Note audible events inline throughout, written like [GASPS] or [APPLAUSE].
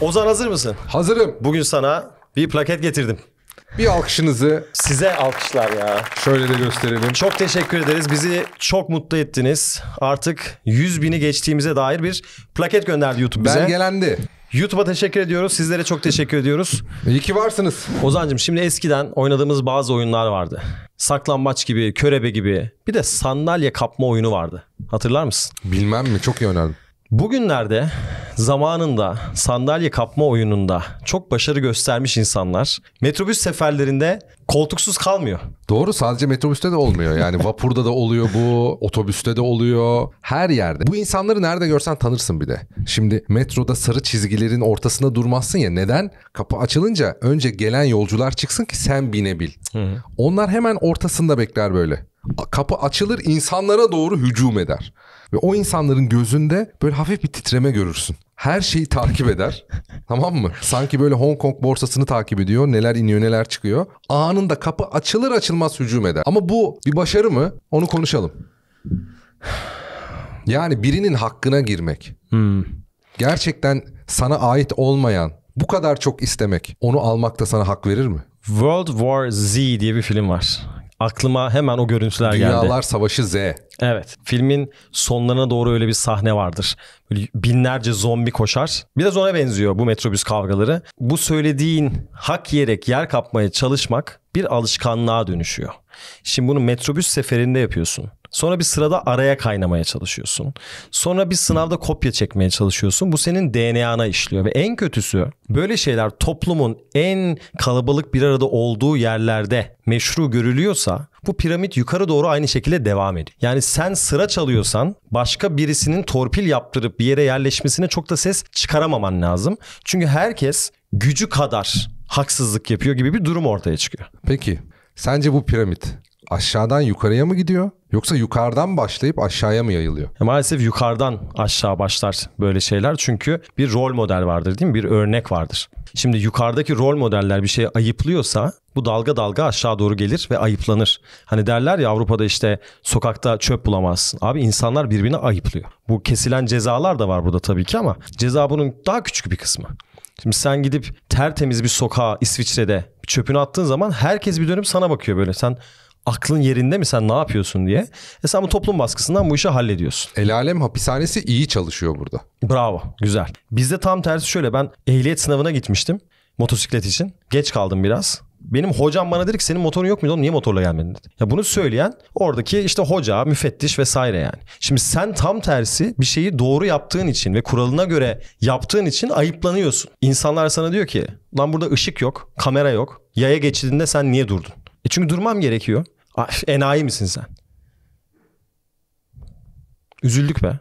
Ozan hazır mısın? Hazırım. Bugün sana bir plaket getirdim. Bir alkışınızı Size alkışlar ya. şöyle de gösterelim. Çok teşekkür ederiz. Bizi çok mutlu ettiniz. Artık 100 bini geçtiğimize dair bir plaket gönderdi YouTube bize. Belgelendi. YouTube'a teşekkür ediyoruz. Sizlere çok teşekkür ediyoruz. İyi ki varsınız. Ozancım şimdi eskiden oynadığımız bazı oyunlar vardı. Saklambaç gibi, körebe gibi. Bir de sandalye kapma oyunu vardı. Hatırlar mısın? Bilmem mi? Çok iyi oynardım. Bugünlerde zamanında sandalye kapma oyununda çok başarı göstermiş insanlar metrobüs seferlerinde koltuksuz kalmıyor. Doğru sadece metrobüste de olmuyor. Yani [LAUGHS] vapurda da oluyor bu, otobüste de oluyor. Her yerde. Bu insanları nerede görsen tanırsın bir de. Şimdi metroda sarı çizgilerin ortasında durmazsın ya. Neden? Kapı açılınca önce gelen yolcular çıksın ki sen binebil. Onlar hemen ortasında bekler böyle. Kapı açılır insanlara doğru hücum eder. Ve o insanların gözünde böyle hafif bir titreme görürsün. Her şeyi takip eder. [LAUGHS] tamam mı? Sanki böyle Hong Kong borsasını takip ediyor. Neler iniyor neler çıkıyor. Anında kapı açılır açılmaz hücum eder. Ama bu bir başarı mı? Onu konuşalım. [SIGHS] Yani birinin hakkına girmek. Hmm. Gerçekten sana ait olmayan bu kadar çok istemek onu almakta sana hak verir mi? World War Z diye bir film var aklıma hemen o görüntüler Dünyalar geldi. Dünyalar Savaşı Z. Evet. Filmin sonlarına doğru öyle bir sahne vardır. Böyle binlerce zombi koşar. Biraz ona benziyor bu metrobüs kavgaları. Bu söylediğin hak yiyerek yer kapmaya çalışmak bir alışkanlığa dönüşüyor. Şimdi bunu metrobüs seferinde yapıyorsun. Sonra bir sırada araya kaynamaya çalışıyorsun. Sonra bir sınavda kopya çekmeye çalışıyorsun. Bu senin DNA'na işliyor ve en kötüsü böyle şeyler toplumun en kalabalık bir arada olduğu yerlerde meşru görülüyorsa bu piramit yukarı doğru aynı şekilde devam ediyor. Yani sen sıra çalıyorsan başka birisinin torpil yaptırıp bir yere yerleşmesine çok da ses çıkaramaman lazım. Çünkü herkes gücü kadar haksızlık yapıyor gibi bir durum ortaya çıkıyor. Peki sence bu piramit aşağıdan yukarıya mı gidiyor? Yoksa yukarıdan başlayıp aşağıya mı yayılıyor? Maalesef yukarıdan aşağı başlar böyle şeyler. Çünkü bir rol model vardır değil mi? Bir örnek vardır. Şimdi yukarıdaki rol modeller bir şeye ayıplıyorsa bu dalga dalga aşağı doğru gelir ve ayıplanır. Hani derler ya Avrupa'da işte sokakta çöp bulamazsın. Abi insanlar birbirini ayıplıyor. Bu kesilen cezalar da var burada tabii ki ama ceza bunun daha küçük bir kısmı. Şimdi sen gidip tertemiz bir sokağa İsviçre'de çöpünü attığın zaman herkes bir dönüp sana bakıyor böyle. Sen aklın yerinde mi sen ne yapıyorsun diye. E sen bu toplum baskısından bu işi hallediyorsun. El alem hapishanesi iyi çalışıyor burada. Bravo güzel. Bizde tam tersi şöyle ben ehliyet sınavına gitmiştim motosiklet için. Geç kaldım biraz. Benim hocam bana dedi ki senin motorun yok muydu oğlum niye motorla gelmedin dedi. Ya bunu söyleyen oradaki işte hoca, müfettiş vesaire yani. Şimdi sen tam tersi bir şeyi doğru yaptığın için ve kuralına göre yaptığın için ayıplanıyorsun. İnsanlar sana diyor ki lan burada ışık yok, kamera yok. Yaya geçidinde sen niye durdun? E çünkü durmam gerekiyor. Enayi misin sen? Üzüldük be.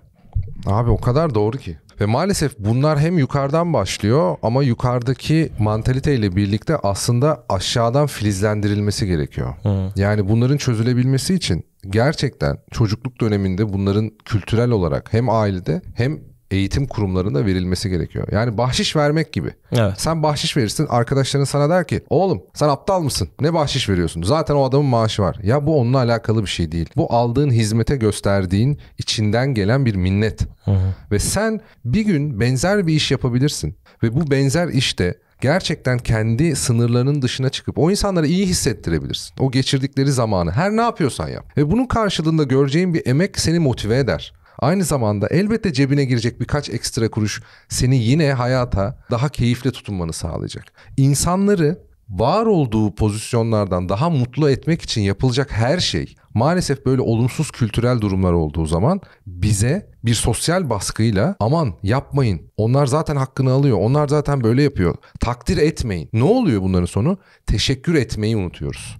Abi o kadar doğru ki. Ve maalesef bunlar hem yukarıdan başlıyor ama yukarıdaki mantaliteyle birlikte aslında aşağıdan filizlendirilmesi gerekiyor. Hı. Yani bunların çözülebilmesi için gerçekten çocukluk döneminde bunların kültürel olarak hem ailede hem eğitim kurumlarında verilmesi gerekiyor. Yani bahşiş vermek gibi. Evet. Sen bahşiş verirsin arkadaşların sana der ki oğlum sen aptal mısın? Ne bahşiş veriyorsun? Zaten o adamın maaşı var. Ya bu onunla alakalı bir şey değil. Bu aldığın hizmete gösterdiğin içinden gelen bir minnet. Hı hı. Ve sen bir gün benzer bir iş yapabilirsin. Ve bu benzer işte gerçekten kendi sınırlarının dışına çıkıp o insanlara iyi hissettirebilirsin. O geçirdikleri zamanı her ne yapıyorsan yap. Ve bunun karşılığında göreceğin bir emek seni motive eder. Aynı zamanda elbette cebine girecek birkaç ekstra kuruş seni yine hayata daha keyifli tutunmanı sağlayacak. İnsanları var olduğu pozisyonlardan daha mutlu etmek için yapılacak her şey maalesef böyle olumsuz kültürel durumlar olduğu zaman bize bir sosyal baskıyla aman yapmayın onlar zaten hakkını alıyor onlar zaten böyle yapıyor takdir etmeyin ne oluyor bunların sonu teşekkür etmeyi unutuyoruz.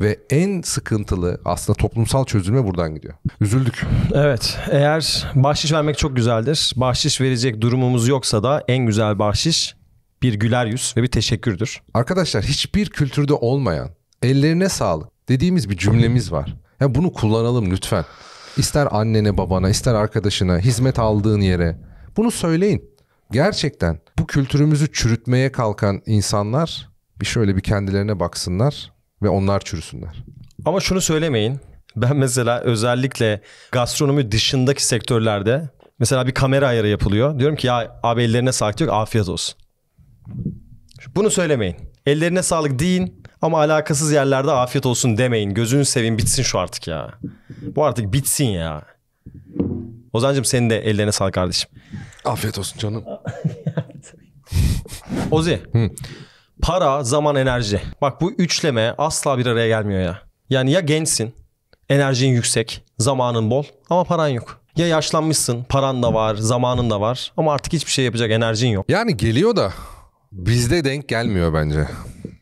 Ve en sıkıntılı aslında toplumsal çözülme buradan gidiyor. Üzüldük. Evet eğer bahşiş vermek çok güzeldir. Bahşiş verecek durumumuz yoksa da en güzel bahşiş bir güler yüz ve bir teşekkürdür. Arkadaşlar hiçbir kültürde olmayan ellerine sağlık dediğimiz bir cümlemiz var. Yani bunu kullanalım lütfen. İster annene babana ister arkadaşına hizmet aldığın yere bunu söyleyin. Gerçekten bu kültürümüzü çürütmeye kalkan insanlar bir şöyle bir kendilerine baksınlar ve onlar çürüsünler. Ama şunu söylemeyin. Ben mesela özellikle gastronomi dışındaki sektörlerde mesela bir kamera ayarı yapılıyor. Diyorum ki ya abi ellerine sağlık diyor afiyet olsun. Bunu söylemeyin. Ellerine sağlık deyin ama alakasız yerlerde afiyet olsun demeyin. Gözünü sevin. bitsin şu artık ya. Bu artık bitsin ya. Ozancım senin de ellerine sağlık kardeşim. Afiyet olsun canım. [LAUGHS] Ozi. Hı. Para, zaman, enerji. Bak bu üçleme asla bir araya gelmiyor ya. Yani ya gençsin, enerjin yüksek, zamanın bol ama paran yok. Ya yaşlanmışsın, paran da var, zamanın da var ama artık hiçbir şey yapacak enerjin yok. Yani geliyor da bizde denk gelmiyor bence.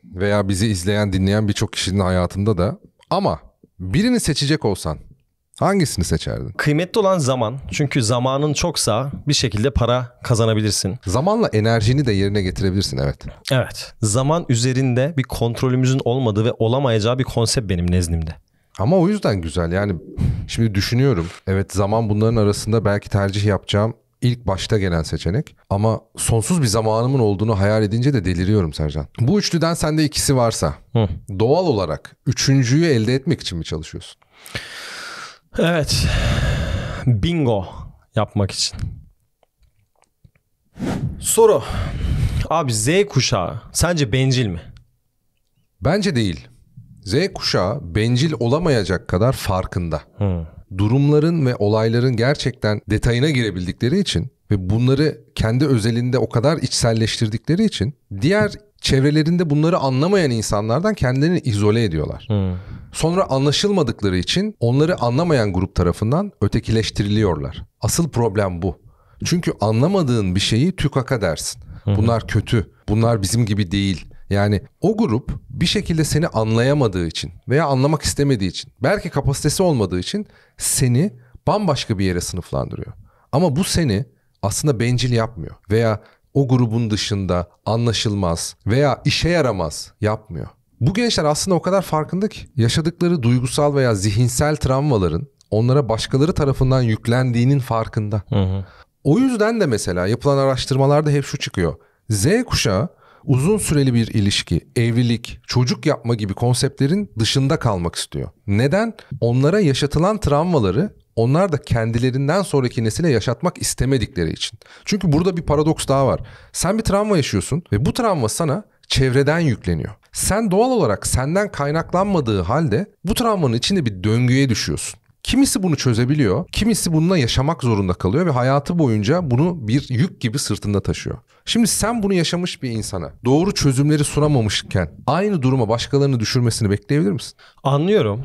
Veya bizi izleyen, dinleyen birçok kişinin hayatında da. Ama birini seçecek olsan Hangisini seçerdin? Kıymetli olan zaman. Çünkü zamanın çoksa bir şekilde para kazanabilirsin. Zamanla enerjini de yerine getirebilirsin evet. Evet. Zaman üzerinde bir kontrolümüzün olmadığı ve olamayacağı bir konsept benim nezdimde. Ama o yüzden güzel yani şimdi düşünüyorum. Evet zaman bunların arasında belki tercih yapacağım ilk başta gelen seçenek. Ama sonsuz bir zamanımın olduğunu hayal edince de deliriyorum Sercan. Bu üçlüden sende ikisi varsa Hı. doğal olarak üçüncüyü elde etmek için mi çalışıyorsun? Evet. Bingo yapmak için. Soru. Abi Z kuşağı sence bencil mi? Bence değil. Z kuşağı bencil olamayacak kadar farkında. Hmm. Durumların ve olayların gerçekten detayına girebildikleri için ve bunları kendi özelinde o kadar içselleştirdikleri için diğer çevrelerinde bunları anlamayan insanlardan kendilerini izole ediyorlar. Hmm. Sonra anlaşılmadıkları için onları anlamayan grup tarafından ötekileştiriliyorlar. Asıl problem bu. Çünkü anlamadığın bir şeyi tükaka dersin. Bunlar kötü, bunlar bizim gibi değil. Yani o grup bir şekilde seni anlayamadığı için veya anlamak istemediği için, belki kapasitesi olmadığı için seni bambaşka bir yere sınıflandırıyor. Ama bu seni aslında bencil yapmıyor veya o grubun dışında anlaşılmaz veya işe yaramaz yapmıyor. Bu gençler aslında o kadar farkında ki yaşadıkları duygusal veya zihinsel travmaların onlara başkaları tarafından yüklendiğinin farkında. Hı hı. O yüzden de mesela yapılan araştırmalarda hep şu çıkıyor. Z kuşağı uzun süreli bir ilişki, evlilik, çocuk yapma gibi konseptlerin dışında kalmak istiyor. Neden? Onlara yaşatılan travmaları onlar da kendilerinden sonraki nesile yaşatmak istemedikleri için. Çünkü burada bir paradoks daha var. Sen bir travma yaşıyorsun ve bu travma sana çevreden yükleniyor. Sen doğal olarak senden kaynaklanmadığı halde bu travmanın içinde bir döngüye düşüyorsun. Kimisi bunu çözebiliyor, kimisi bununla yaşamak zorunda kalıyor ve hayatı boyunca bunu bir yük gibi sırtında taşıyor. Şimdi sen bunu yaşamış bir insana doğru çözümleri sunamamışken aynı duruma başkalarını düşürmesini bekleyebilir misin? Anlıyorum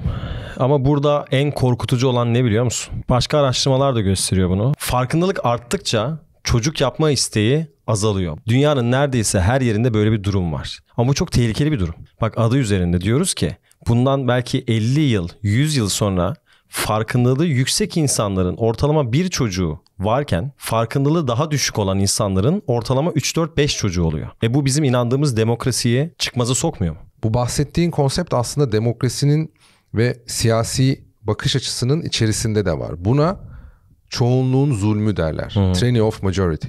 ama burada en korkutucu olan ne biliyor musun? Başka araştırmalar da gösteriyor bunu. Farkındalık arttıkça çocuk yapma isteği azalıyor. Dünyanın neredeyse her yerinde böyle bir durum var. Ama bu çok tehlikeli bir durum. Bak adı üzerinde diyoruz ki bundan belki 50 yıl, 100 yıl sonra farkındalığı yüksek insanların ortalama bir çocuğu varken farkındalığı daha düşük olan insanların ortalama 3-4-5 çocuğu oluyor. E bu bizim inandığımız demokrasiye çıkmaza sokmuyor mu? Bu bahsettiğin konsept aslında demokrasinin ve siyasi bakış açısının içerisinde de var. Buna çoğunluğun zulmü derler. Hmm. Tyranny of majority.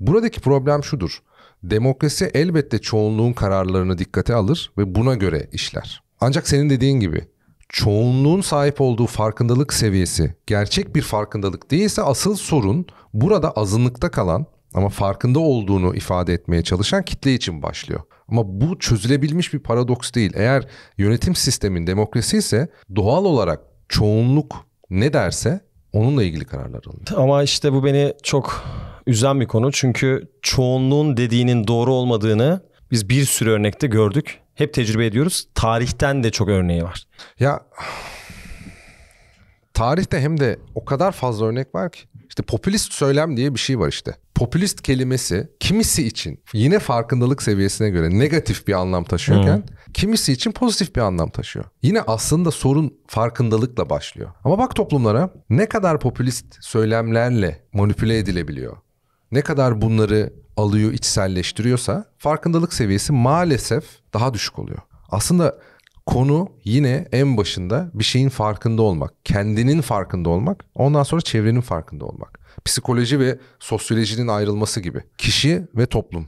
Buradaki problem şudur. Demokrasi elbette çoğunluğun kararlarını dikkate alır ve buna göre işler. Ancak senin dediğin gibi çoğunluğun sahip olduğu farkındalık seviyesi gerçek bir farkındalık değilse asıl sorun burada azınlıkta kalan ama farkında olduğunu ifade etmeye çalışan kitle için başlıyor. Ama bu çözülebilmiş bir paradoks değil. Eğer yönetim sistemin demokrasi ise doğal olarak çoğunluk ne derse Onunla ilgili kararlar alınıyor. Ama işte bu beni çok üzen bir konu. Çünkü çoğunluğun dediğinin doğru olmadığını biz bir sürü örnekte gördük. Hep tecrübe ediyoruz. Tarihten de çok örneği var. Ya tarihte hem de o kadar fazla örnek var ki işte popülist söylem diye bir şey var işte. Popülist kelimesi kimisi için yine farkındalık seviyesine göre negatif bir anlam taşıyorken hmm. kimisi için pozitif bir anlam taşıyor. Yine aslında sorun farkındalıkla başlıyor. Ama bak toplumlara ne kadar popülist söylemlerle manipüle edilebiliyor. Ne kadar bunları alıyor, içselleştiriyorsa farkındalık seviyesi maalesef daha düşük oluyor. Aslında konu yine en başında bir şeyin farkında olmak, kendinin farkında olmak, ondan sonra çevrenin farkında olmak. Psikoloji ve sosyolojinin ayrılması gibi. Kişi ve toplum.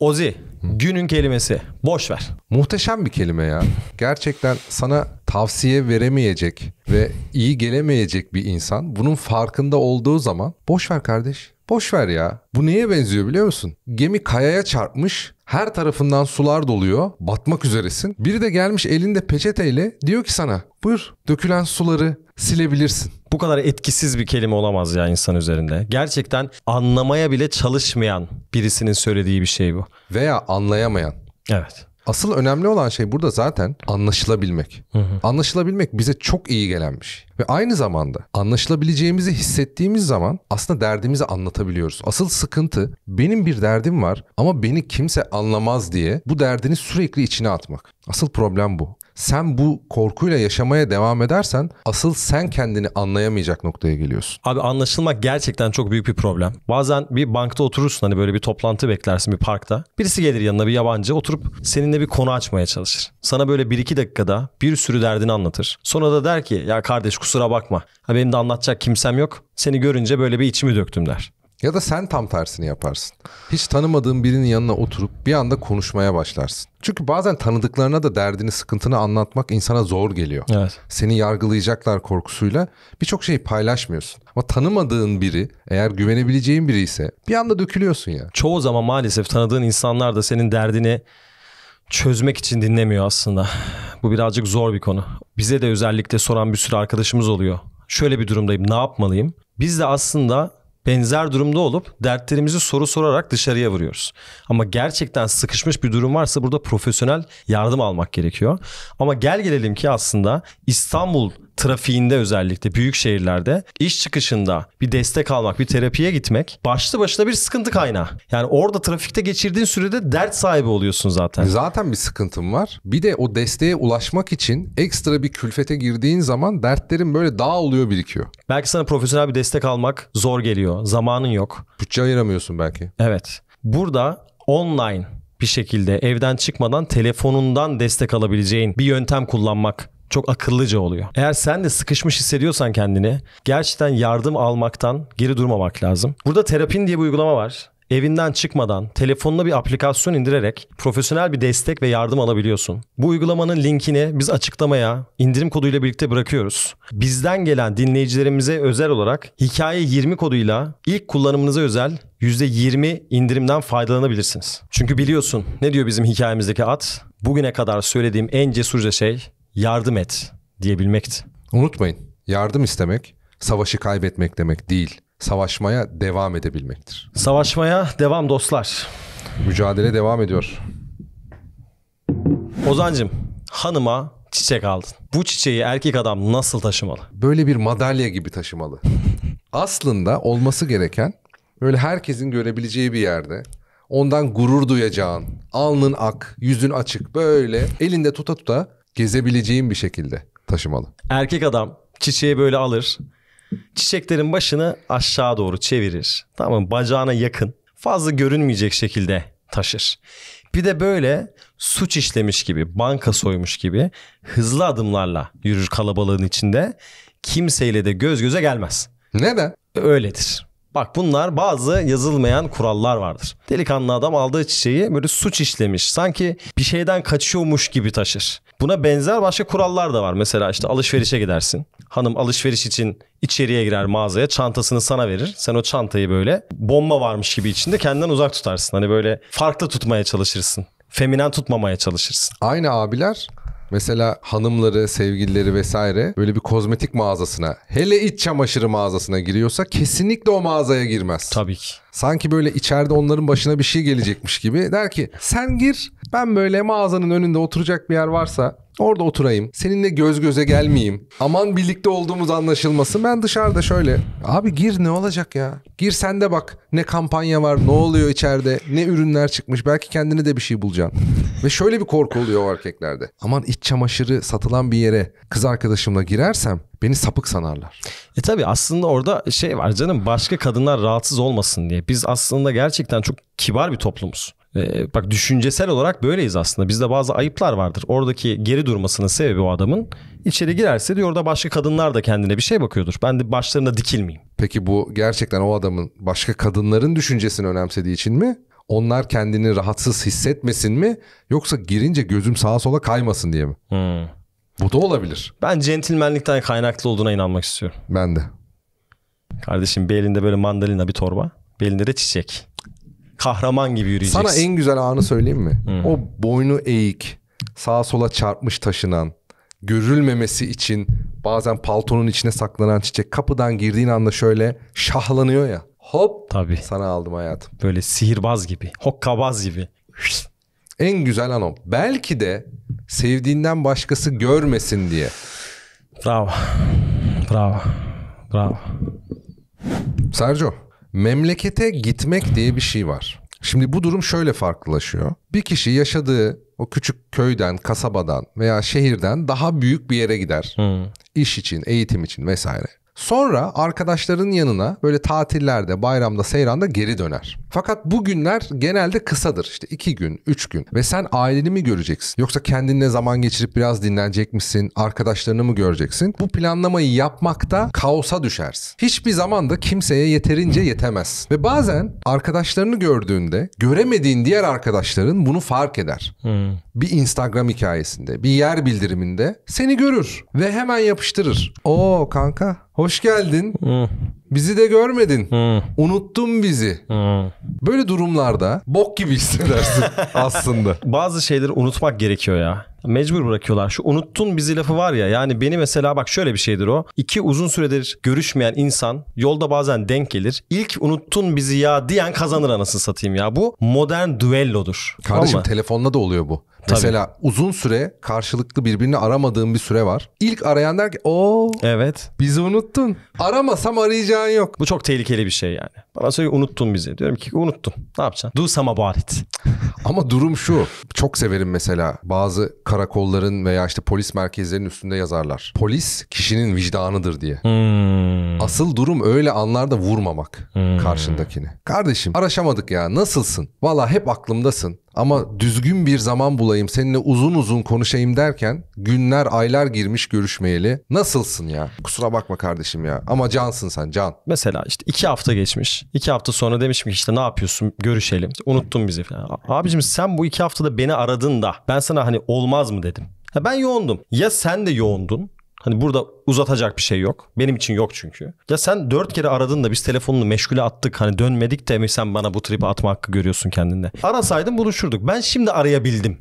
Ozi, günün kelimesi. Boş ver. Muhteşem bir kelime ya. Gerçekten sana tavsiye veremeyecek ve iyi gelemeyecek bir insan bunun farkında olduğu zaman boş ver kardeş. Boş ver ya. Bu neye benziyor biliyor musun? Gemi kayaya çarpmış. Her tarafından sular doluyor. Batmak üzeresin. Biri de gelmiş elinde peçeteyle diyor ki sana buyur dökülen suları silebilirsin. Bu kadar etkisiz bir kelime olamaz ya insan üzerinde. Gerçekten anlamaya bile çalışmayan birisinin söylediği bir şey bu. Veya anlayamayan. Evet. Asıl önemli olan şey burada zaten anlaşılabilmek. Hı hı. Anlaşılabilmek bize çok iyi gelen bir şey. Ve aynı zamanda anlaşılabileceğimizi hissettiğimiz zaman aslında derdimizi anlatabiliyoruz. Asıl sıkıntı benim bir derdim var ama beni kimse anlamaz diye bu derdini sürekli içine atmak. Asıl problem bu. Sen bu korkuyla yaşamaya devam edersen asıl sen kendini anlayamayacak noktaya geliyorsun. Abi anlaşılmak gerçekten çok büyük bir problem. Bazen bir bankta oturursun hani böyle bir toplantı beklersin bir parkta. Birisi gelir yanına bir yabancı oturup seninle bir konu açmaya çalışır. Sana böyle bir iki dakikada bir sürü derdini anlatır. Sonra da der ki ya kardeş kusura bakma. Ha benim de anlatacak kimsem yok. Seni görünce böyle bir içimi döktüm der. Ya da sen tam tersini yaparsın. Hiç tanımadığın birinin yanına oturup bir anda konuşmaya başlarsın. Çünkü bazen tanıdıklarına da derdini, sıkıntını anlatmak insana zor geliyor. Evet. Seni yargılayacaklar korkusuyla birçok şeyi paylaşmıyorsun. Ama tanımadığın biri, eğer güvenebileceğin biri ise bir anda dökülüyorsun ya. Çoğu zaman maalesef tanıdığın insanlar da senin derdini çözmek için dinlemiyor aslında. Bu birazcık zor bir konu. Bize de özellikle soran bir sürü arkadaşımız oluyor. Şöyle bir durumdayım, ne yapmalıyım? Biz de aslında benzer durumda olup dertlerimizi soru sorarak dışarıya vuruyoruz. Ama gerçekten sıkışmış bir durum varsa burada profesyonel yardım almak gerekiyor. Ama gel gelelim ki aslında İstanbul trafiğinde özellikle büyük şehirlerde iş çıkışında bir destek almak, bir terapiye gitmek başlı başına bir sıkıntı kaynağı. Yani orada trafikte geçirdiğin sürede dert sahibi oluyorsun zaten. Zaten bir sıkıntım var. Bir de o desteğe ulaşmak için ekstra bir külfete girdiğin zaman dertlerin böyle daha oluyor birikiyor. Belki sana profesyonel bir destek almak zor geliyor. Zamanın yok. Bütçe ayıramıyorsun belki. Evet. Burada online bir şekilde evden çıkmadan telefonundan destek alabileceğin bir yöntem kullanmak çok akıllıca oluyor. Eğer sen de sıkışmış hissediyorsan kendini gerçekten yardım almaktan geri durmamak lazım. Burada terapin diye bir uygulama var evinden çıkmadan telefonuna bir aplikasyon indirerek profesyonel bir destek ve yardım alabiliyorsun. Bu uygulamanın linkini biz açıklamaya indirim koduyla birlikte bırakıyoruz. Bizden gelen dinleyicilerimize özel olarak hikaye 20 koduyla ilk kullanımınıza özel %20 indirimden faydalanabilirsiniz. Çünkü biliyorsun ne diyor bizim hikayemizdeki at? Bugüne kadar söylediğim en cesurca şey yardım et diyebilmekti. Unutmayın yardım istemek savaşı kaybetmek demek değil. Savaşmaya devam edebilmektir. Savaşmaya devam dostlar. Mücadele devam ediyor. Ozancım hanıma çiçek aldın. Bu çiçeği erkek adam nasıl taşımalı? Böyle bir madalya gibi taşımalı. Aslında olması gereken böyle herkesin görebileceği bir yerde ondan gurur duyacağın, alnın ak, yüzün açık böyle elinde tuta tuta gezebileceğim bir şekilde taşımalı. Erkek adam çiçeği böyle alır. Çiçeklerin başını aşağı doğru çevirir. Tamam mı? Bacağına yakın. Fazla görünmeyecek şekilde taşır. Bir de böyle suç işlemiş gibi, banka soymuş gibi hızlı adımlarla yürür kalabalığın içinde. Kimseyle de göz göze gelmez. Neden? Öyledir. Bak bunlar bazı yazılmayan kurallar vardır. Delikanlı adam aldığı çiçeği böyle suç işlemiş. Sanki bir şeyden kaçıyormuş gibi taşır. Buna benzer başka kurallar da var. Mesela işte alışverişe gidersin. Hanım alışveriş için içeriye girer mağazaya çantasını sana verir. Sen o çantayı böyle bomba varmış gibi içinde kendinden uzak tutarsın. Hani böyle farklı tutmaya çalışırsın feminen tutmamaya çalışırsın. Aynı abiler Mesela hanımları, sevgilileri vesaire böyle bir kozmetik mağazasına, hele iç çamaşırı mağazasına giriyorsa kesinlikle o mağazaya girmez. Tabii ki. Sanki böyle içeride onların başına bir şey gelecekmiş gibi der ki sen gir ben böyle mağazanın önünde oturacak bir yer varsa Orada oturayım. Seninle göz göze gelmeyeyim. Aman birlikte olduğumuz anlaşılmasın. Ben dışarıda şöyle. Abi gir ne olacak ya? Gir sen de bak ne kampanya var, ne oluyor içeride, ne ürünler çıkmış. Belki kendine de bir şey bulacaksın. Ve şöyle bir korku oluyor o erkeklerde. Aman iç çamaşırı satılan bir yere kız arkadaşımla girersem beni sapık sanarlar. E tabi aslında orada şey var canım başka kadınlar rahatsız olmasın diye. Biz aslında gerçekten çok kibar bir toplumuz. E, bak düşüncesel olarak böyleyiz aslında. Bizde bazı ayıplar vardır. Oradaki geri durmasının sebebi o adamın. içeri girerse diyor orada başka kadınlar da kendine bir şey bakıyordur. Ben de başlarına dikilmeyeyim. Peki bu gerçekten o adamın başka kadınların düşüncesini önemsediği için mi? Onlar kendini rahatsız hissetmesin mi? Yoksa girince gözüm sağa sola kaymasın diye mi? Hmm. Bu da olabilir. Ben centilmenlikten kaynaklı olduğuna inanmak istiyorum. Ben de. Kardeşim bir elinde böyle mandalina bir torba. Belinde de çiçek kahraman gibi yürüyeceksin. Sana en güzel anı söyleyeyim mi? Hmm. O boynu eğik, sağa sola çarpmış taşınan, görülmemesi için bazen paltonun içine saklanan çiçek kapıdan girdiğin anda şöyle şahlanıyor ya. Hop Tabii. sana aldım hayatım. Böyle sihirbaz gibi, hokkabaz gibi. En güzel an o. Belki de sevdiğinden başkası görmesin diye. Bravo. Bravo. Bravo. Sergio. Memlekete gitmek diye bir şey var. Şimdi bu durum şöyle farklılaşıyor. Bir kişi yaşadığı o küçük köyden, kasabadan veya şehirden daha büyük bir yere gider. Hmm. İş için, eğitim için vesaire. Sonra arkadaşların yanına böyle tatillerde, bayramda, seyranda geri döner. Fakat bu günler genelde kısadır. İşte iki gün, üç gün. Ve sen aileni mi göreceksin? Yoksa kendinle zaman geçirip biraz dinlenecek misin? Arkadaşlarını mı göreceksin? Bu planlamayı yapmakta kaosa düşersin. Hiçbir zaman da kimseye yeterince yetemez. Ve bazen arkadaşlarını gördüğünde göremediğin diğer arkadaşların bunu fark eder. Hmm. Bir Instagram hikayesinde, bir yer bildiriminde seni görür ve hemen yapıştırır. Oo kanka Hoş geldin. Bizi de görmedin. Unuttun bizi. Böyle durumlarda bok gibi hissedersin [LAUGHS] aslında. Bazı şeyleri unutmak gerekiyor ya mecbur bırakıyorlar. Şu unuttun bizi lafı var ya yani beni mesela bak şöyle bir şeydir o. İki uzun süredir görüşmeyen insan yolda bazen denk gelir. İlk unuttun bizi ya diyen kazanır anasını satayım ya. Bu modern düellodur. Kardeşim Ama... telefonla da oluyor bu. Tabii. Mesela uzun süre karşılıklı birbirini aramadığım bir süre var. İlk arayan der ki o evet. bizi unuttun. Aramasam arayacağın yok. Bu çok tehlikeli bir şey yani. Bana söylüyor unuttun bizi. Diyorum ki unuttum. Ne yapacaksın? Do some about it. [LAUGHS] Ama durum şu. Çok severim mesela bazı karakolların veya işte polis merkezlerinin üstünde yazarlar. Polis kişinin vicdanıdır diye. Hmm. Asıl durum öyle anlarda vurmamak hmm. karşındakini. Kardeşim araşamadık ya nasılsın? Valla hep aklımdasın. Ama düzgün bir zaman bulayım seninle uzun uzun konuşayım derken günler aylar girmiş görüşmeyeli. Nasılsın ya? Kusura bakma kardeşim ya ama cansın sen can. Mesela işte iki hafta geçmiş. iki hafta sonra demişim ki işte ne yapıyorsun görüşelim. İşte unuttun bizi falan. Abicim sen bu iki haftada beni aradın da ben sana hani olmaz mı dedim. ben yoğundum. Ya sen de yoğundun Hani burada uzatacak bir şey yok. Benim için yok çünkü. Ya sen dört kere aradın da biz telefonunu meşgule attık. Hani dönmedik de mi sen bana bu tripi atma hakkı görüyorsun kendinde. Arasaydın buluşurduk. Ben şimdi arayabildim.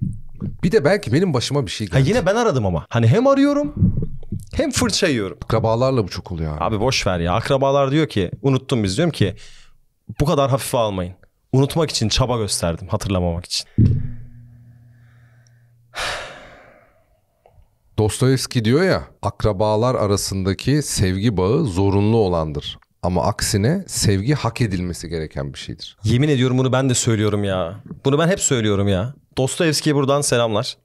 Bir de belki benim başıma bir şey geldi. Ha yine ben aradım ama. Hani hem arıyorum hem fırça yiyorum. Akrabalarla bu çok oluyor abi. Abi boş ver ya. Akrabalar diyor ki unuttum biz diyorum ki bu kadar hafife almayın. Unutmak için çaba gösterdim hatırlamamak için. Dostoyevski diyor ya akrabalar arasındaki sevgi bağı zorunlu olandır. Ama aksine sevgi hak edilmesi gereken bir şeydir. Yemin ediyorum bunu ben de söylüyorum ya. Bunu ben hep söylüyorum ya. Dostoyevski'ye buradan selamlar.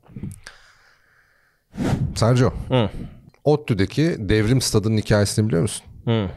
Sergio. Hı. ODTÜ'deki devrim stadının hikayesini biliyor musun? Hı.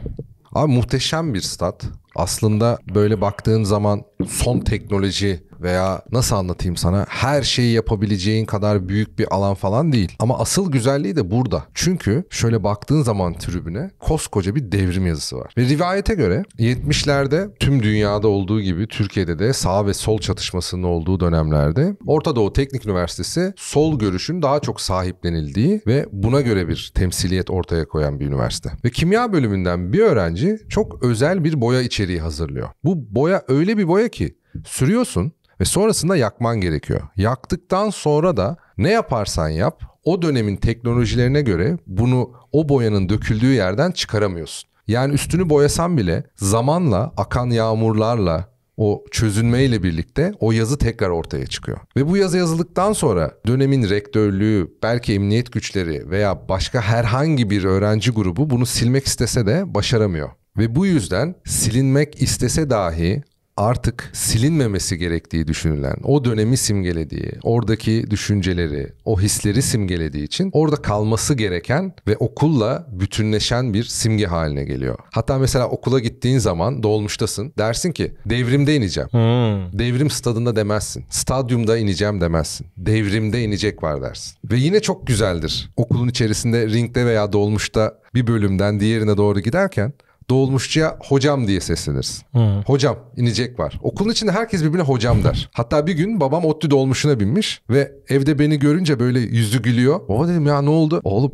Abi muhteşem bir stat. Aslında böyle baktığın zaman son teknoloji veya nasıl anlatayım sana her şeyi yapabileceğin kadar büyük bir alan falan değil. Ama asıl güzelliği de burada. Çünkü şöyle baktığın zaman tribüne koskoca bir devrim yazısı var. Ve rivayete göre 70'lerde tüm dünyada olduğu gibi Türkiye'de de sağ ve sol çatışmasının olduğu dönemlerde Orta Doğu Teknik Üniversitesi sol görüşün daha çok sahiplenildiği ve buna göre bir temsiliyet ortaya koyan bir üniversite. Ve kimya bölümünden bir öğrenci çok özel bir boya içeriği hazırlıyor. Bu boya öyle bir boya ki sürüyorsun ve sonrasında yakman gerekiyor. Yaktıktan sonra da ne yaparsan yap o dönemin teknolojilerine göre bunu o boyanın döküldüğü yerden çıkaramıyorsun. Yani üstünü boyasan bile zamanla akan yağmurlarla o çözünmeyle birlikte o yazı tekrar ortaya çıkıyor. Ve bu yazı yazıldıktan sonra dönemin rektörlüğü, belki emniyet güçleri veya başka herhangi bir öğrenci grubu bunu silmek istese de başaramıyor. Ve bu yüzden silinmek istese dahi artık silinmemesi gerektiği düşünülen, o dönemi simgelediği, oradaki düşünceleri, o hisleri simgelediği için orada kalması gereken ve okulla bütünleşen bir simge haline geliyor. Hatta mesela okula gittiğin zaman dolmuştasın. Dersin ki devrimde ineceğim. Hmm. Devrim stadında demezsin. Stadyumda ineceğim demezsin. Devrimde inecek var dersin. Ve yine çok güzeldir. Okulun içerisinde ringde veya dolmuşta bir bölümden diğerine doğru giderken dolmuşçuya hocam diye seslenirsin. Hmm. Hocam inecek var. Okulun içinde herkes birbirine hocam der. [LAUGHS] Hatta bir gün babam ODTÜ dolmuşuna binmiş ve evde beni görünce böyle yüzü gülüyor. Baba dedim ya ne oldu? Oğlum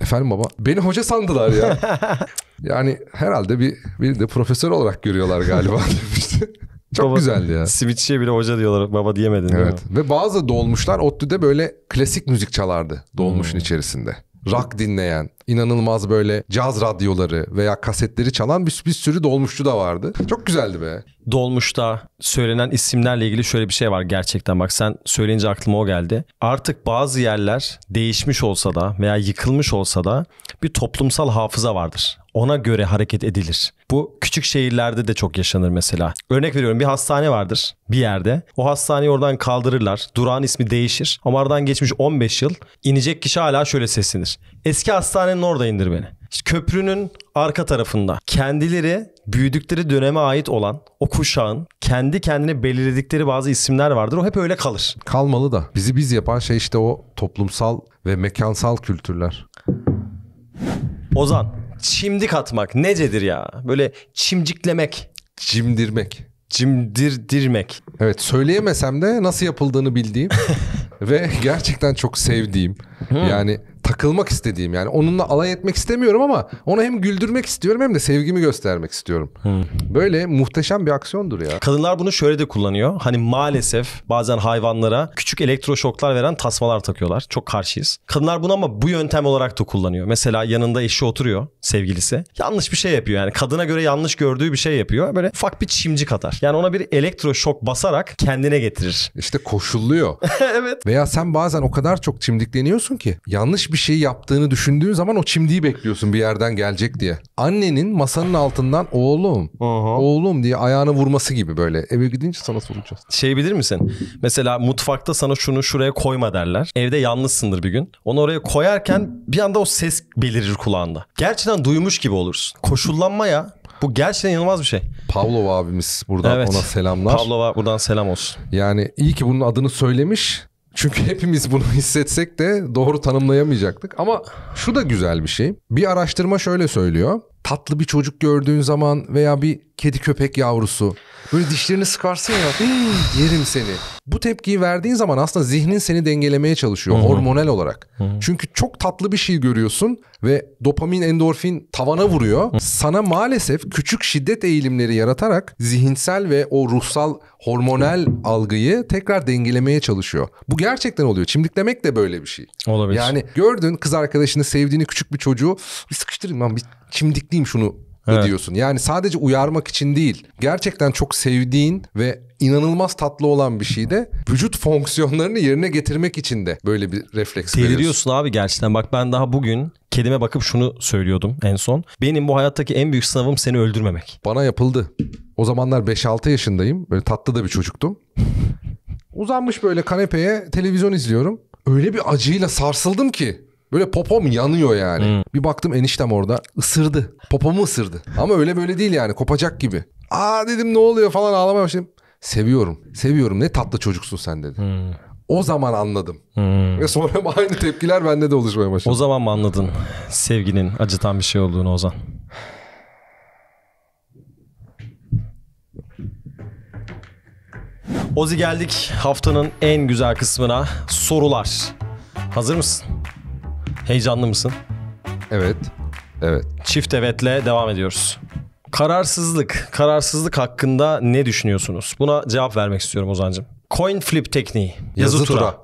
efendim baba beni hoca sandılar ya. [LAUGHS] yani herhalde bir bir de profesör olarak görüyorlar galiba [LAUGHS] demişti. Çok baba, güzeldi ya. Switch'e bile hoca diyorlar baba diyemedin. Evet. Ve bazı dolmuşlar ODTÜ'de böyle klasik müzik çalardı dolmuşun hmm. içerisinde rock dinleyen, inanılmaz böyle caz radyoları veya kasetleri çalan bir, bir sürü dolmuşçu da vardı. Çok güzeldi be. Dolmuşta söylenen isimlerle ilgili şöyle bir şey var gerçekten bak sen söyleyince aklıma o geldi. Artık bazı yerler değişmiş olsa da veya yıkılmış olsa da bir toplumsal hafıza vardır ona göre hareket edilir. Bu küçük şehirlerde de çok yaşanır mesela. Örnek veriyorum bir hastane vardır bir yerde. O hastaneyi oradan kaldırırlar. Durağın ismi değişir. Ama aradan geçmiş 15 yıl inecek kişi hala şöyle seslenir. Eski hastanenin orada indir beni. İşte köprünün arka tarafında kendileri büyüdükleri döneme ait olan o kuşağın kendi kendine belirledikleri bazı isimler vardır. O hep öyle kalır. Kalmalı da. Bizi biz yapan şey işte o toplumsal ve mekansal kültürler. Ozan, çimdik atmak necedir ya? Böyle çimciklemek. Cimdirmek. Cimdirdirmek. Evet söyleyemesem de nasıl yapıldığını bildiğim [LAUGHS] ve gerçekten çok sevdiğim. Yani takılmak istediğim yani onunla alay etmek istemiyorum ama ona hem güldürmek istiyorum hem de sevgimi göstermek istiyorum. Hmm. Böyle muhteşem bir aksiyondur ya. Kadınlar bunu şöyle de kullanıyor. Hani maalesef bazen hayvanlara küçük elektroşoklar veren tasmalar takıyorlar. Çok karşıyız. Kadınlar bunu ama bu yöntem olarak da kullanıyor. Mesela yanında eşi oturuyor sevgilisi. Yanlış bir şey yapıyor yani. Kadına göre yanlış gördüğü bir şey yapıyor. Böyle ufak bir çimci kadar Yani ona bir elektroşok basarak kendine getirir. İşte koşulluyor. [LAUGHS] evet. Veya sen bazen o kadar çok çimdikleniyorsun ki yanlış bir bir şey yaptığını düşündüğün zaman o çimdiği bekliyorsun bir yerden gelecek diye. Annenin masanın altından oğlum, Aha. oğlum diye ayağını vurması gibi böyle. Eve gidince sana soracağız. Şey bilir misin? Mesela mutfakta sana şunu şuraya koyma derler. Evde yalnızsındır bir gün. Onu oraya koyarken bir anda o ses belirir kulağında. Gerçekten duymuş gibi olursun. Koşullanma ya. Bu gerçekten inanılmaz bir şey. Pavlov abimiz buradan evet. ona selamlar. Pavlov'a buradan selam olsun. Yani iyi ki bunun adını söylemiş. Çünkü [LAUGHS] hepimiz bunu hissetsek de doğru tanımlayamayacaktık. Ama şu da güzel bir şey. Bir araştırma şöyle söylüyor tatlı bir çocuk gördüğün zaman veya bir kedi köpek yavrusu böyle dişlerini sıkarsın ya [GASPS] [GASPS] yerim seni. Bu tepkiyi verdiğin zaman aslında zihnin seni dengelemeye çalışıyor Hı-hı. hormonal olarak. Hı-hı. Çünkü çok tatlı bir şey görüyorsun ve dopamin endorfin tavana vuruyor. Hı-hı. Sana maalesef küçük şiddet eğilimleri yaratarak zihinsel ve o ruhsal hormonal Hı-hı. algıyı tekrar dengelemeye çalışıyor. Bu gerçekten oluyor. Çimdiklemek de böyle bir şey. Olabilir. Yani gördün kız arkadaşını sevdiğini küçük bir çocuğu bir sıkıştırayım lan bir çimdikliyim şunu evet. diyorsun. Yani sadece uyarmak için değil. Gerçekten çok sevdiğin ve inanılmaz tatlı olan bir şey de vücut fonksiyonlarını yerine getirmek için de böyle bir refleks veriyorsun. Deliriyorsun abi gerçekten. Bak ben daha bugün kedime bakıp şunu söylüyordum en son. Benim bu hayattaki en büyük sınavım seni öldürmemek. Bana yapıldı. O zamanlar 5-6 yaşındayım. Böyle tatlı da bir çocuktum. Uzanmış böyle kanepeye televizyon izliyorum. Öyle bir acıyla sarsıldım ki Böyle popom yanıyor yani. Hmm. Bir baktım eniştem orada ısırdı. Popomu ısırdı. Ama öyle böyle değil yani kopacak gibi. Aa dedim ne oluyor falan ağlamaya başladım. Seviyorum. Seviyorum ne tatlı çocuksun sen dedi. Hmm. O zaman anladım. Hmm. Ve sonra [LAUGHS] aynı tepkiler bende de oluşmaya başladı. O zaman mı anladın sevginin acıtan bir şey olduğunu Ozan? Ozi geldik haftanın en güzel kısmına sorular. Hazır mısın? Heyecanlı mısın? Evet. Evet. Çift evetle devam ediyoruz. Kararsızlık. Kararsızlık hakkında ne düşünüyorsunuz? Buna cevap vermek istiyorum Ozan'cığım. Coin flip tekniği. Yazı, Yazı tura. tura.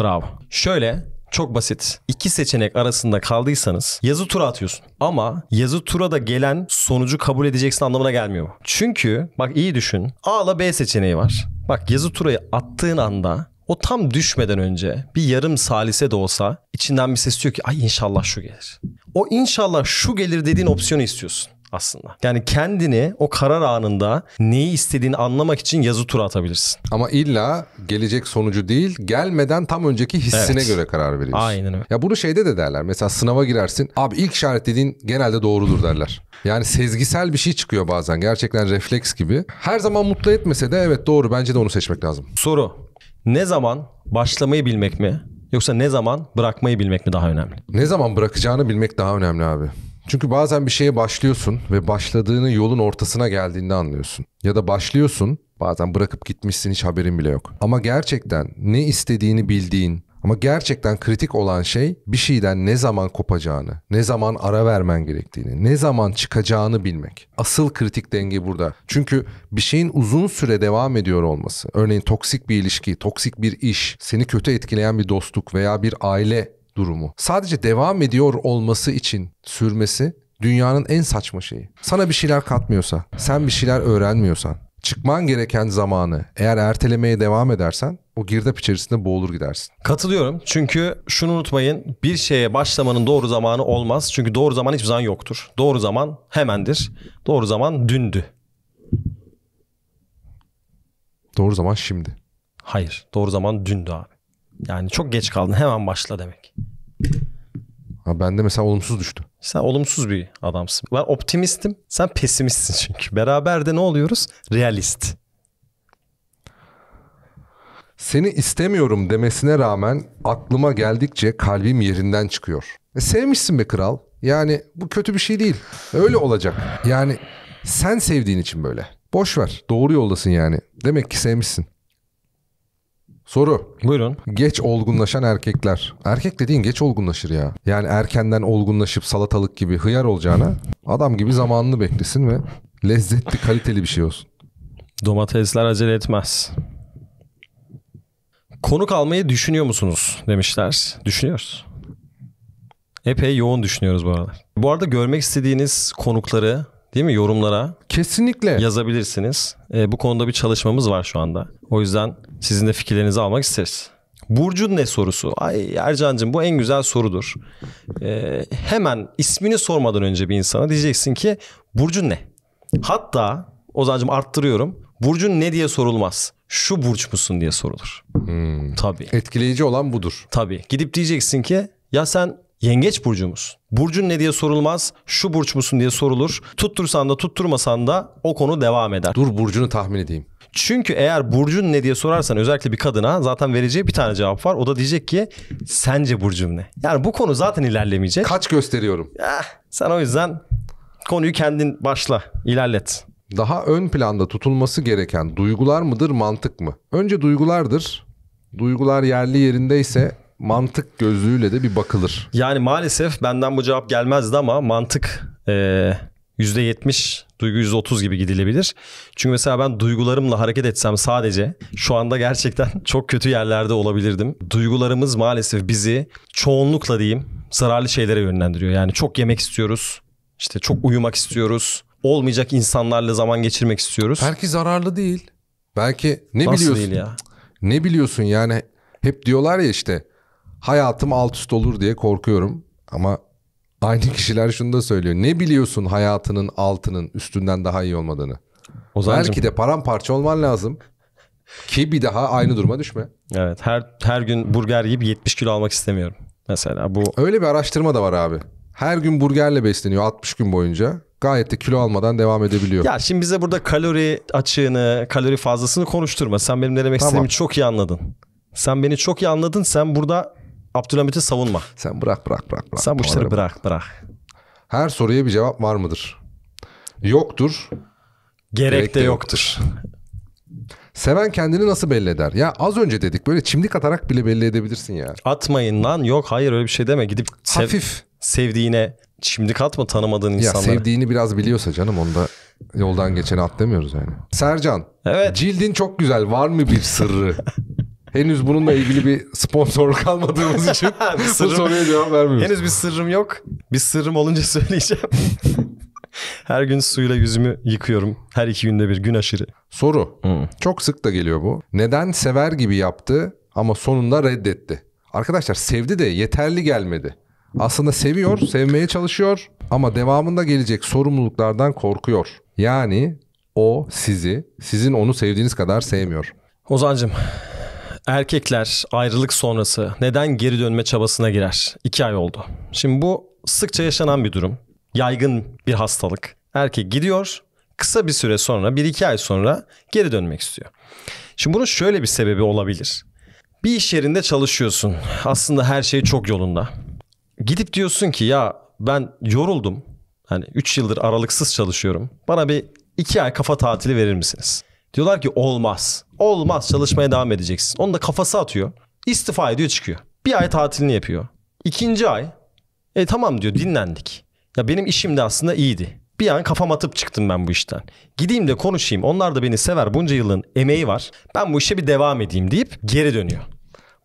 Bravo. Şöyle çok basit. İki seçenek arasında kaldıysanız yazı tura atıyorsun. Ama yazı tura da gelen sonucu kabul edeceksin anlamına gelmiyor. Çünkü bak iyi düşün. A ile B seçeneği var. Bak yazı turayı attığın anda o tam düşmeden önce bir yarım salise de olsa içinden bir ses diyor ki ay inşallah şu gelir. O inşallah şu gelir dediğin opsiyonu istiyorsun aslında. Yani kendini o karar anında neyi istediğini anlamak için yazı tura atabilirsin. Ama illa gelecek sonucu değil, gelmeden tam önceki hissine evet. göre karar veriyorsun. Aynen öyle. Ya bunu şeyde de derler. Mesela sınava girersin. Abi ilk dediğin genelde doğrudur derler. Yani sezgisel bir şey çıkıyor bazen. Gerçekten refleks gibi. Her zaman mutlu etmese de evet doğru bence de onu seçmek lazım. Soru ne zaman başlamayı bilmek mi yoksa ne zaman bırakmayı bilmek mi daha önemli? Ne zaman bırakacağını bilmek daha önemli abi. Çünkü bazen bir şeye başlıyorsun ve başladığını yolun ortasına geldiğinde anlıyorsun. Ya da başlıyorsun bazen bırakıp gitmişsin hiç haberin bile yok. Ama gerçekten ne istediğini bildiğin, ama gerçekten kritik olan şey bir şeyden ne zaman kopacağını, ne zaman ara vermen gerektiğini, ne zaman çıkacağını bilmek. Asıl kritik denge burada. Çünkü bir şeyin uzun süre devam ediyor olması, örneğin toksik bir ilişki, toksik bir iş, seni kötü etkileyen bir dostluk veya bir aile durumu. Sadece devam ediyor olması için sürmesi dünyanın en saçma şeyi. Sana bir şeyler katmıyorsa, sen bir şeyler öğrenmiyorsan, çıkman gereken zamanı eğer ertelemeye devam edersen o girdap içerisinde boğulur gidersin. Katılıyorum. Çünkü şunu unutmayın. Bir şeye başlamanın doğru zamanı olmaz. Çünkü doğru zaman hiçbir zaman yoktur. Doğru zaman hemendir. Doğru zaman dündü. Doğru zaman şimdi. Hayır. Doğru zaman dündü abi. Yani çok geç kaldın. Hemen başla demek. Ha de mesela olumsuz düştü. Sen olumsuz bir adamsın. Ben optimistim. Sen pesimistsin çünkü. Beraber de ne oluyoruz? Realist seni istemiyorum demesine rağmen aklıma geldikçe kalbim yerinden çıkıyor. E sevmişsin be kral. Yani bu kötü bir şey değil. Öyle olacak. Yani sen sevdiğin için böyle. Boş ver. Doğru yoldasın yani. Demek ki sevmişsin. Soru. Buyurun. Geç olgunlaşan erkekler. Erkek dediğin geç olgunlaşır ya. Yani erkenden olgunlaşıp salatalık gibi hıyar olacağına adam gibi zamanını beklesin ve lezzetli kaliteli bir şey olsun. Domatesler acele etmez. Konuk almayı düşünüyor musunuz demişler. Düşünüyoruz. Epey yoğun düşünüyoruz bu aralar. Bu arada görmek istediğiniz konukları değil mi yorumlara Kesinlikle. yazabilirsiniz. E, bu konuda bir çalışmamız var şu anda. O yüzden sizin de fikirlerinizi almak isteriz. Burcun ne sorusu? Ay Ercan'cığım bu en güzel sorudur. E, hemen ismini sormadan önce bir insana diyeceksin ki Burcun ne? Hatta Ozan'cığım arttırıyorum. Burcun ne diye sorulmaz. Şu burç musun diye sorulur. Hmm. Tabii. Etkileyici olan budur. Tabii. Gidip diyeceksin ki ya sen yengeç burcu musun? Burcun ne diye sorulmaz, şu burç musun diye sorulur. Tuttursan da tutturmasan da o konu devam eder. Dur burcunu tahmin edeyim. Çünkü eğer burcun ne diye sorarsan özellikle bir kadına zaten vereceği bir tane cevap var. O da diyecek ki sence burcum ne? Yani bu konu zaten ilerlemeyecek. Kaç gösteriyorum? Eh, sen o yüzden konuyu kendin başla, ilerlet. Daha ön planda tutulması gereken duygular mıdır, mantık mı? Önce duygulardır, duygular yerli yerindeyse mantık gözlüğüyle de bir bakılır. Yani maalesef benden bu cevap gelmezdi ama mantık e, %70 duygu %30 gibi gidilebilir. Çünkü mesela ben duygularımla hareket etsem sadece şu anda gerçekten [LAUGHS] çok kötü yerlerde olabilirdim. Duygularımız maalesef bizi çoğunlukla diyeyim zararlı şeylere yönlendiriyor. Yani çok yemek istiyoruz, işte çok uyumak istiyoruz, olmayacak insanlarla zaman geçirmek istiyoruz. Belki zararlı değil. Belki ne Nasıl biliyorsun? Değil ya? Ne biliyorsun yani hep diyorlar ya işte hayatım alt üst olur diye korkuyorum ama aynı kişiler şunu da söylüyor. Ne biliyorsun hayatının altının üstünden daha iyi olmadığını? Ozancım. Belki de paramparça olman lazım. Ki bir daha aynı duruma düşme. Evet her her gün burger yiyip 70 kilo almak istemiyorum. Mesela bu... Öyle bir araştırma da var abi. Her gün burgerle besleniyor 60 gün boyunca gayet de kilo almadan devam edebiliyor. Ya şimdi bize burada kalori açığını, kalori fazlasını konuşturma. Sen benim ne demek tamam. istediğimi çok iyi anladın. Sen beni çok iyi anladın. Sen burada Abdülhamit'i savunma. Sen bırak bırak bırak. bırak. Sen bu işleri bırak bırak. Her soruya bir cevap var mıdır? Yoktur. Gerek, gerek de yoktur. yoktur. Seven kendini nasıl belli eder? Ya az önce dedik böyle çimdik atarak bile belli edebilirsin ya. Atmayın lan yok hayır öyle bir şey deme gidip... Sev... Hafif sevdiğine şimdi katma tanımadığın insanlara. Ya sevdiğini biraz biliyorsa canım onda yoldan geçeni atlamıyoruz yani. Sercan. Evet. Cildin çok güzel. Var mı bir sırrı? [LAUGHS] Henüz bununla ilgili bir sponsor kalmadığımız için [LAUGHS] bir sırrım, bu soruya cevap vermiyoruz. Henüz bir sırrım yok. Bir sırrım olunca [LAUGHS] söyleyeceğim. Her gün suyla yüzümü yıkıyorum. Her iki günde bir gün aşırı. Soru. Hmm. Çok sık da geliyor bu. Neden sever gibi yaptı ama sonunda reddetti? Arkadaşlar sevdi de yeterli gelmedi. Aslında seviyor, sevmeye çalışıyor ama devamında gelecek sorumluluklardan korkuyor. Yani o sizi, sizin onu sevdiğiniz kadar sevmiyor. Ozancım, erkekler ayrılık sonrası neden geri dönme çabasına girer? İki ay oldu. Şimdi bu sıkça yaşanan bir durum. Yaygın bir hastalık. Erkek gidiyor, kısa bir süre sonra, bir iki ay sonra geri dönmek istiyor. Şimdi bunun şöyle bir sebebi olabilir. Bir iş yerinde çalışıyorsun. Aslında her şey çok yolunda gidip diyorsun ki ya ben yoruldum. Hani 3 yıldır aralıksız çalışıyorum. Bana bir 2 ay kafa tatili verir misiniz? Diyorlar ki olmaz. Olmaz çalışmaya devam edeceksin. Onu da kafası atıyor. İstifa ediyor çıkıyor. Bir ay tatilini yapıyor. İkinci ay e tamam diyor dinlendik. Ya benim işim de aslında iyiydi. Bir an kafam atıp çıktım ben bu işten. Gideyim de konuşayım. Onlar da beni sever. Bunca yılın emeği var. Ben bu işe bir devam edeyim deyip geri dönüyor.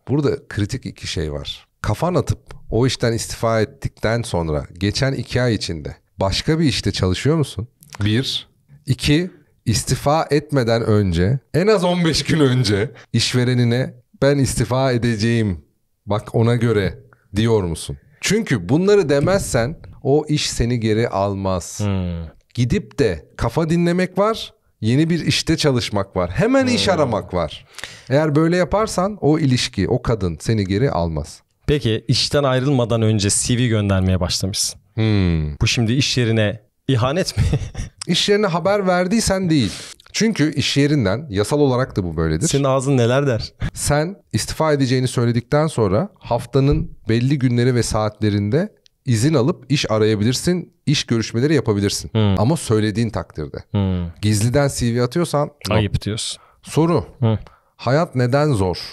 Burada kritik iki şey var. Kafan atıp o işten istifa ettikten sonra geçen iki ay içinde başka bir işte çalışıyor musun? Bir. İki, istifa etmeden önce en az 15 gün önce işverenine ben istifa edeceğim bak ona göre diyor musun? Çünkü bunları demezsen o iş seni geri almaz. Hmm. Gidip de kafa dinlemek var, yeni bir işte çalışmak var. Hemen hmm. iş aramak var. Eğer böyle yaparsan o ilişki, o kadın seni geri almaz. Peki işten ayrılmadan önce CV göndermeye başlamışsın. Hmm. Bu şimdi iş yerine ihanet mi? [LAUGHS] İş yerine haber verdiysen değil. Çünkü iş yerinden yasal olarak da bu böyledir. Senin ağzın neler der? Sen istifa edeceğini söyledikten sonra haftanın belli günleri ve saatlerinde izin alıp iş arayabilirsin, iş görüşmeleri yapabilirsin. Hmm. Ama söylediğin takdirde. Hmm. Gizliden CV atıyorsan... Ayıp diyorsun. Soru. Hmm. Hayat neden zor?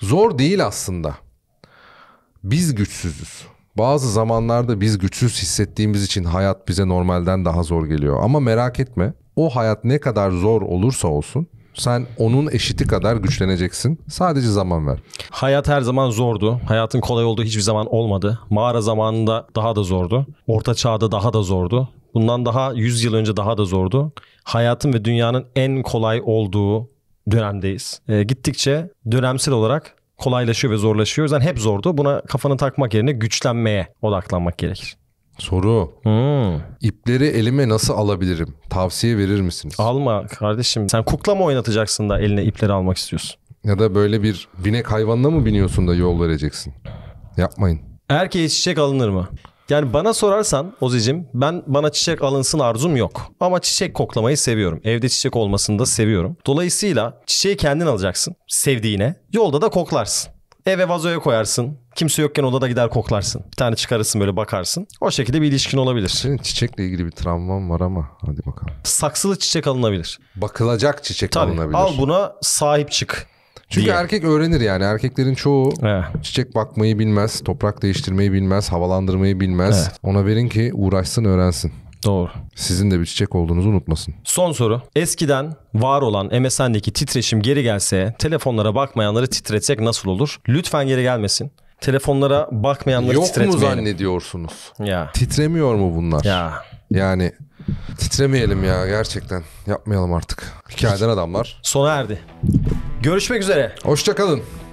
Zor değil aslında biz güçsüzüz. Bazı zamanlarda biz güçsüz hissettiğimiz için hayat bize normalden daha zor geliyor. Ama merak etme o hayat ne kadar zor olursa olsun sen onun eşiti kadar güçleneceksin. Sadece zaman ver. Hayat her zaman zordu. Hayatın kolay olduğu hiçbir zaman olmadı. Mağara zamanında daha da zordu. Orta çağda daha da zordu. Bundan daha 100 yıl önce daha da zordu. Hayatın ve dünyanın en kolay olduğu dönemdeyiz. E, gittikçe dönemsel olarak kolaylaşıyor ve zorlaşıyor. O yüzden hep zordu. Buna kafanı takmak yerine güçlenmeye odaklanmak gerekir. Soru. Hmm. İpleri elime nasıl alabilirim? Tavsiye verir misiniz? Alma kardeşim. Sen kukla mı oynatacaksın da eline ipleri almak istiyorsun? Ya da böyle bir binek hayvanla mı biniyorsun da yol vereceksin? Yapmayın. Erkeğe çiçek alınır mı? Yani bana sorarsan Ozicim ben bana çiçek alınsın arzum yok. Ama çiçek koklamayı seviyorum. Evde çiçek olmasını da seviyorum. Dolayısıyla çiçeği kendin alacaksın sevdiğine. Yolda da koklarsın. Eve vazoya koyarsın. Kimse yokken odada gider koklarsın. Bir tane çıkarırsın böyle bakarsın. O şekilde bir ilişkin olabilir. Senin çiçekle ilgili bir travman var ama hadi bakalım. Saksılı çiçek alınabilir. Bakılacak çiçek Tabii alınabilir. al buna sahip çık. Çünkü diye. erkek öğrenir yani. Erkeklerin çoğu He. çiçek bakmayı bilmez, toprak değiştirmeyi bilmez, havalandırmayı bilmez. He. Ona verin ki uğraşsın, öğrensin. Doğru. Sizin de bir çiçek olduğunuzu unutmasın. Son soru. Eskiden var olan MSN'deki titreşim geri gelse telefonlara bakmayanları titretsek nasıl olur? Lütfen geri gelmesin. Telefonlara bakmayanları Yok titretmeyelim. Yok mu zannediyorsunuz? Ya. Titremiyor mu bunlar? Ya. Yani Titremeyelim ya gerçekten. Yapmayalım artık. Hikayeden adamlar. Sona erdi. Görüşmek üzere. Hoşçakalın.